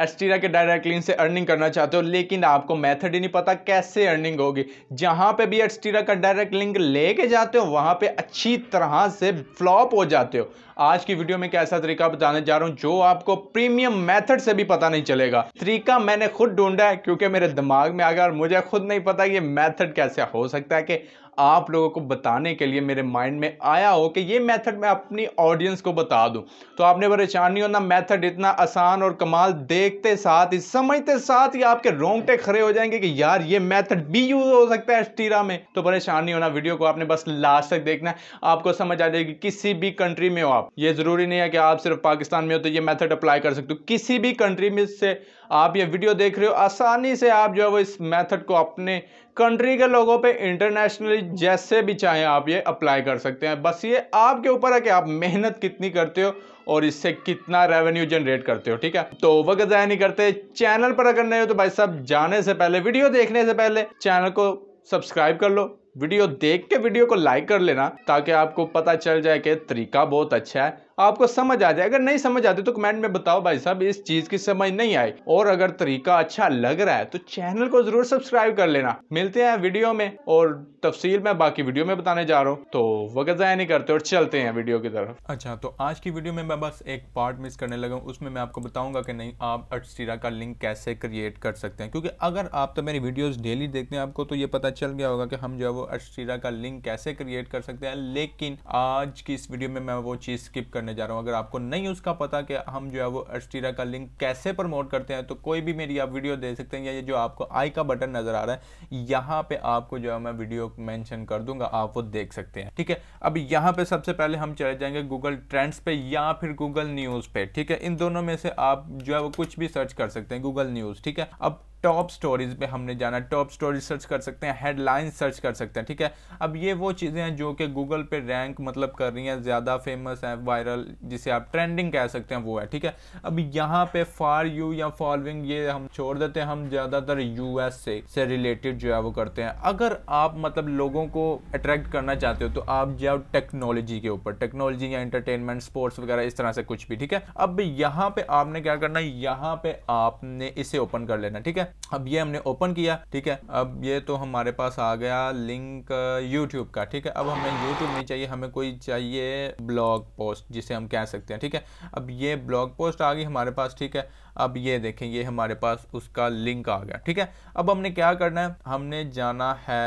एस्टीरा के direct link से earning करना चाहते हो लेकिन आपको मेथड ही नहीं पता कैसे अर्निंग होगी जहां पे भी एस्टीरा का डायरेक्ट लिंक लेके जाते हो वहां पे अच्छी तरह से फ्लॉप हो जाते हो आज की वीडियो में कैसा तरीका बताने जा रहा हूँ जो आपको प्रीमियम मेथड से भी पता नहीं चलेगा तरीका मैंने खुद ढूंढा है क्योंकि मेरे दिमाग में आ गया और मुझे खुद नहीं पता ये मेथड कैसे हो सकता है कि आप लोगों को बताने के लिए मेरे माइंड में आया हो कि ये मेथड मैं अपनी ऑडियंस को बता दूं तो आपने परेशान नहीं होना मेथड इतना आसान और कमाल देखते साथ ही समझते साथ ही आपके रोंगटे खड़े हो जाएंगे कि यार ये मेथड भी यूज हो सकता है एस्टीरा में तो परेशान नहीं होना वीडियो को आपने बस लास्ट तक देखना है आपको समझ आ जाएगी किसी भी कंट्री में हो आप ये ज़रूरी नहीं है कि आप सिर्फ पाकिस्तान में हो तो ये मेथड अप्लाई कर सकते हो किसी भी कंट्री में से आप ये वीडियो देख रहे हो आसानी से आप जो है वो इस मेथड को अपने कंट्री के लोगों पे इंटरनेशनली जैसे भी चाहें आप ये अप्लाई कर सकते हैं बस ये आपके ऊपर है कि आप मेहनत कितनी करते हो और इससे कितना रेवेन्यू जनरेट करते हो ठीक है तो वक्त ज़ाया नहीं करते चैनल पर अगर नहीं हो तो भाई साहब जाने से पहले वीडियो देखने से पहले चैनल को सब्सक्राइब कर लो वीडियो देख के वीडियो को लाइक कर लेना ताकि आपको पता चल जाए कि तरीका बहुत अच्छा है आपको समझ आ जाए अगर नहीं समझ आती तो कमेंट में बताओ भाई साहब इस चीज की समझ नहीं आई और अगर तरीका अच्छा लग रहा है तो चैनल को जरूर सब्सक्राइब कर लेना मिलते हैं वीडियो में और तफसील में बाकी वीडियो में बताने जा रहा हूँ तो वक्त जया नहीं करते और चलते हैं वीडियो की तरफ अच्छा तो आज की वीडियो में मैं बस एक पार्ट मिस करने लगा उसमें मैं आपको बताऊंगा कि नहीं आप अटस्टीरा का लिंक कैसे क्रिएट कर सकते हैं क्योंकि अगर आप तो मेरी वीडियो डेली देखते हैं आपको तो ये पता चल गया होगा कि हम जो है वो अटस्टीरा का लिंक कैसे क्रिएट कर सकते हैं लेकिन आज की इस वीडियो में मैं वो चीज़ स्किप करने करने जा रहा हूँ अगर आपको नहीं उसका पता कि हम जो है वो अस्टीरा का लिंक कैसे प्रमोट करते हैं तो कोई भी मेरी आप वीडियो दे सकते हैं या ये जो आपको आई का बटन नज़र आ रहा है यहाँ पे आपको जो है मैं वीडियो मैंशन कर दूंगा आप वो देख सकते हैं ठीक है अब यहाँ पे सबसे पहले हम चले जाएंगे गूगल ट्रेंड्स पे या फिर गूगल न्यूज़ पे ठीक है इन दोनों में से आप जो है वो कुछ भी सर्च कर सकते हैं गूगल न्यूज़ ठीक है अब टॉप स्टोरीज पे हमने जाना टॉप स्टोरी सर्च कर सकते हैं हेडलाइन सर्च कर सकते हैं ठीक है अब ये वो चीज़ें हैं जो कि गूगल पे रैंक मतलब कर रही हैं ज़्यादा फेमस है वायरल जिसे आप ट्रेंडिंग कह सकते हैं वो है ठीक है अब यहाँ पे फॉर यू या फॉलोइंग ये हम छोड़ देते हैं हम ज़्यादातर यू से से रिलेटेड जो है वो करते हैं अगर आप मतलब लोगों को अट्रैक्ट करना चाहते हो तो आप जाओ टेक्नोलॉजी के ऊपर टेक्नोलॉजी या इंटरटेनमेंट स्पोर्ट्स वगैरह इस तरह से कुछ भी ठीक है अब यहाँ पे आपने क्या करना है यहाँ पर आपने इसे ओपन कर लेना ठीक है अब ये हमने ओपन किया ठीक है अब ये तो हमारे पास आ गया लिंक यूट्यूब uh, का ठीक है अब हमें यूट्यूब नहीं चाहिए हमें कोई चाहिए ब्लॉग पोस्ट जिसे हम कह सकते हैं ठीक है अब ये ब्लॉग पोस्ट आ गई हमारे पास ठीक है अब ये देखें ये हमारे पास उसका लिंक आ गया ठीक है अब हमने क्या करना है हमने जाना है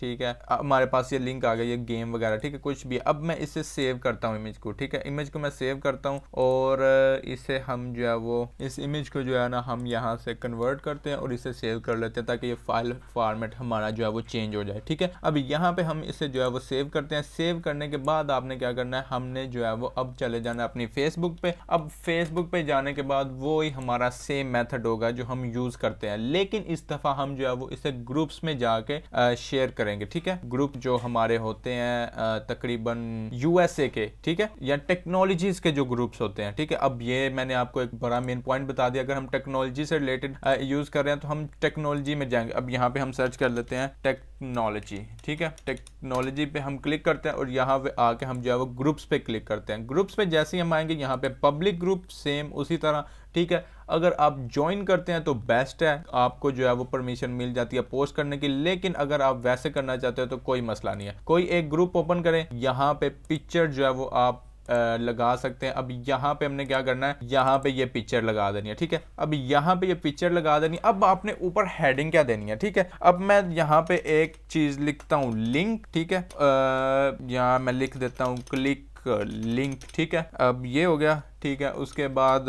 ठीक है हमारे पास ये लिंक आ गया ये गेम वगैरह ठीक है कुछ भी अब मैं इसे सेव करता हूँ इमेज को ठीक है इमेज को मैं सेव करता हूँ और इसे हम जो है वो इस इमेज को जो है ना हम यहाँ से कन्वर्ट करते हैं और इसे सेव कर लेते हैं ताकि ये फाइल फॉर्मेट हमारा जो है वो चेंज हो जाए ठीक है अब यहाँ पे हम इसे जो है वो सेव करते हैं सेव करने के बाद आपने क्या करना है हमने जो है वो अब चले जाना है अपनी फेसबुक पे अब फेसबुक पे जाने के बाद वो ही हमारा हमारा सेम मेथड होगा जो हम यूज करते हैं लेकिन इस दफा हम जो है वो इसे ग्रुप्स में जाके शेयर करेंगे ठीक है ग्रुप जो हमारे होते हैं तकरीबन यूएसए के ठीक है या टेक्नोलॉजीज के जो ग्रुप्स होते हैं ठीक है अब ये मैंने आपको एक बड़ा मेन पॉइंट बता दिया अगर हम टेक्नोलॉजी से रिलेटेड यूज कर रहे हैं तो हम टेक्नोलॉजी में जाएंगे अब यहाँ पे हम सर्च कर लेते हैं टेक्नोलॉजी ठीक है टेक्नोलॉजी पे हम क्लिक करते हैं और यहाँ पे आके हम जो है वो ग्रुप्स पे क्लिक करते हैं ग्रुप्स पे जैसे ही हम आएंगे यहाँ पे पब्लिक ग्रुप सेम उसी तरह ठीक है अगर आप ज्वाइन करते हैं तो बेस्ट है आपको जो है वो परमिशन मिल जाती है पोस्ट करने की लेकिन अगर आप वैसे करना चाहते हो तो कोई मसला नहीं है कोई एक ग्रुप ओपन करें यहाँ पे पिक्चर जो है वो आप लगा सकते हैं अब यहाँ पे हमने क्या करना है यहाँ पे ये पिक्चर लगा देनी है ठीक है अब यहाँ पे ये पिक्चर लगा देनी है अब आपने ऊपर हेडिंग क्या देनी है ठीक है अब मैं यहाँ पे एक चीज लिखता हूँ लिंक ठीक है यहाँ मैं लिख देता हूँ क्लिक लिंक ठीक है अब ये हो गया ठीक है उसके बाद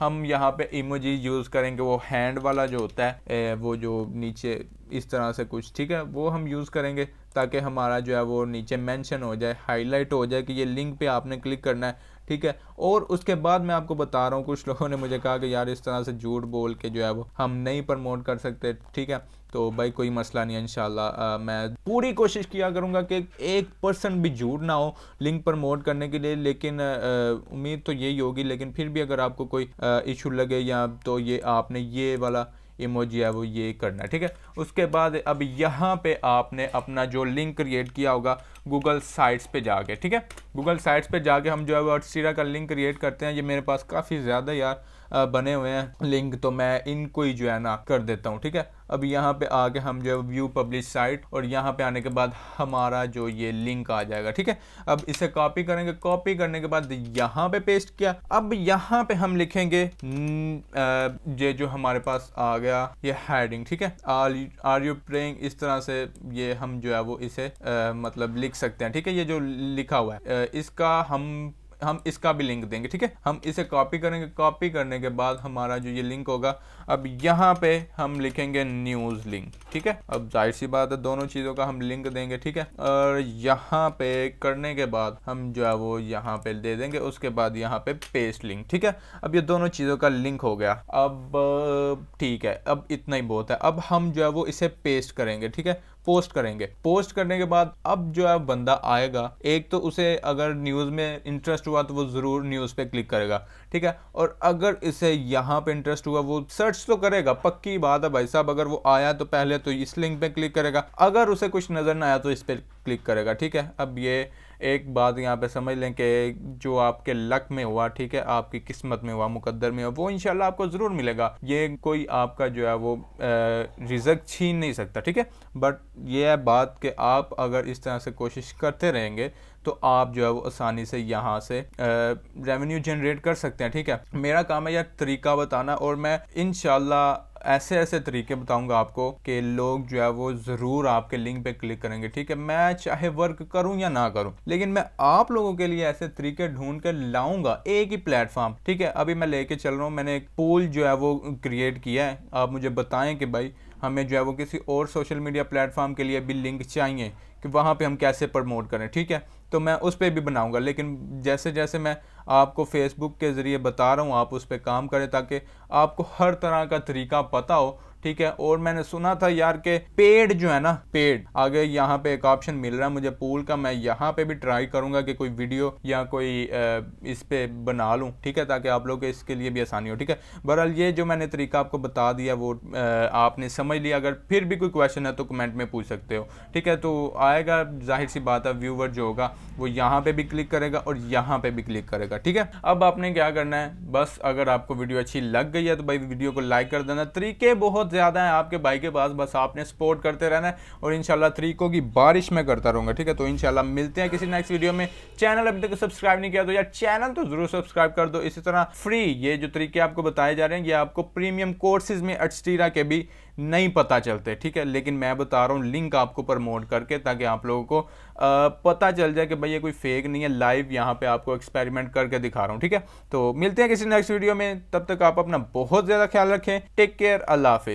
हम यहाँ पे इमोजी यूज़ करेंगे वो हैंड वाला जो होता है वो जो नीचे इस तरह से कुछ ठीक है वो हम यूज़ करेंगे ताकि हमारा जो है वो नीचे मेंशन हो जाए हाईलाइट हो जाए कि ये लिंक पे आपने क्लिक करना है ठीक है और उसके बाद मैं आपको बता रहा हूँ कुछ लोगों ने मुझे कहा कि यार इस तरह से झूठ बोल के जो है वो हम नहीं प्रमोट कर सकते ठीक है तो भाई कोई मसला नहीं है इन मैं पूरी कोशिश किया करूँगा कि एक परसेंट भी झूठ ना हो लिंक प्रमोट करने के लिए लेकिन उम्मीद तो यही होगी लेकिन फिर भी अगर आपको कोई इशू लगे या तो ये आपने ये वाला इमोजी है वो ये करना है ठीक है उसके बाद अब यहाँ पे आपने अपना जो लिंक क्रिएट किया होगा गूगल साइट्स पे जाके ठीक है गूगल साइट्स पे जाके हम जो है वो अर्सिरा का लिंक क्रिएट करते हैं ये मेरे पास काफ़ी ज़्यादा यार बने हुए हैं लिंक तो मैं इनको ही जो है ना कर देता हूँ ठीक है अब यहाँ पे आके हम जो है व्यू पब्लिश साइट और यहाँ पे आने के बाद हमारा जो ये लिंक आ जाएगा ठीक है अब इसे कॉपी करेंगे कॉपी करने के बाद यहाँ पे पेस्ट किया अब यहाँ पे हम लिखेंगे mm, ये जो हमारे पास आ गया ये हेडिंग ठीक है आर यू प्रेइंग इस तरह से ये हम जो है वो इसे आ, मतलब लिख सकते हैं ठीक है ये जो लिखा हुआ है इसका हम हम इसका भी लिंक देंगे ठीक है हम इसे कॉपी करेंगे कॉपी करने के बाद हमारा जो ये लिंक होगा अब यहाँ पे हम लिखेंगे न्यूज़ लिंक ठीक है अब जाहिर सी बात है दोनों चीज़ों का हम लिंक देंगे ठीक है और यहाँ पे करने के बाद हम जो है वो यहाँ पे दे देंगे उसके बाद यहाँ पे पेस्ट लिंक ठीक है अब ये दोनों चीज़ों का लिंक हो गया अब ठीक है अब इतना ही बहुत है अब हम जो है वो इसे पेस्ट करेंगे ठीक है पोस्ट करेंगे पोस्ट करने के बाद अब जो है बंदा आएगा एक तो उसे अगर न्यूज़ में इंटरेस्ट हुआ तो वो ज़रूर न्यूज़ पे क्लिक करेगा ठीक है और अगर इसे यहाँ पे इंटरेस्ट हुआ वो सर्च तो करेगा पक्की बात है भाई साहब अगर वो आया तो पहले तो इस लिंक पे क्लिक करेगा अगर उसे कुछ नज़र ना आया तो इस पर क्लिक करेगा ठीक है अब ये एक बात यहाँ पे समझ लें कि जो आपके लक में हुआ ठीक है आपकी किस्मत में हुआ मुकद्दर में हुआ वो इंशाल्लाह आपको ज़रूर मिलेगा ये कोई आपका जो है वो रिजक छीन नहीं सकता ठीक है बट ये है बात कि आप अगर इस तरह से कोशिश करते रहेंगे तो आप जो है वो आसानी से यहाँ से रेवेन्यू जनरेट कर सकते हैं ठीक है मेरा काम है यार तरीका बताना और मैं इन ऐसे ऐसे तरीके बताऊंगा आपको कि लोग जो है वो ज़रूर आपके लिंक पे क्लिक करेंगे ठीक है मैं चाहे वर्क करूं या ना करूं लेकिन मैं आप लोगों के लिए ऐसे तरीके ढूंढ कर लाऊंगा एक ही प्लेटफॉर्म ठीक है अभी मैं लेके चल रहा हूँ मैंने एक पूल जो है वो क्रिएट किया है आप मुझे बताएं कि भाई हमें जो है वो किसी और सोशल मीडिया प्लेटफॉर्म के लिए भी लिंक चाहिए कि वहाँ पे हम कैसे प्रमोट करें ठीक है तो मैं उस पर भी बनाऊँगा लेकिन जैसे जैसे मैं आपको फेसबुक के ज़रिए बता रहा हूँ आप उस पर काम करें ताकि आपको हर तरह का तरीका पता हो ठीक है और मैंने सुना था यार के पेड जो है ना पेड आगे यहाँ पे एक ऑप्शन मिल रहा है मुझे पूल का मैं यहाँ पे भी ट्राई करूंगा कि कोई वीडियो या कोई इस पे बना लूँ ठीक है ताकि आप लोग इसके लिए भी आसानी हो ठीक है बहरहाल ये जो मैंने तरीका आपको बता दिया वो आपने समझ लिया अगर फिर भी कोई क्वेश्चन है तो कमेंट में पूछ सकते हो ठीक है तो आएगा जाहिर सी बात है व्यूवर जो होगा वो यहाँ पे भी क्लिक करेगा और यहाँ पे भी क्लिक करेगा ठीक है अब आपने क्या करना है बस अगर आपको वीडियो अच्छी लग गई है तो भाई वीडियो को लाइक कर देना तरीके बहुत ज़्यादा है आपके भाई के पास बस आपने सपोर्ट करते रहना है और इनशाला तरीकों की बारिश में करता रहूँगा ठीक है तो इनशाला मिलते हैं किसी नेक्स्ट वीडियो में चैनल अभी तक सब्सक्राइब नहीं किया तो यार चैनल तो जरूर सब्सक्राइब कर दो इसी तरह फ्री ये जो तरीके आपको बताए जा रहे हैं ये आपको प्रीमियम कोर्सेज में अटस्टीरा के भी नहीं पता चलते ठीक है लेकिन मैं बता रहा हूँ लिंक आपको प्रमोट करके ताकि आप लोगों को आ, पता चल जाए कि भाई ये कोई फेक नहीं है लाइव यहाँ पे आपको एक्सपेरिमेंट करके दिखा रहा हूँ ठीक है तो मिलते हैं किसी नेक्स्ट वीडियो में तब तक आप अपना बहुत ज़्यादा ख्याल रखें टेक केयर अल्लाह हाफिज़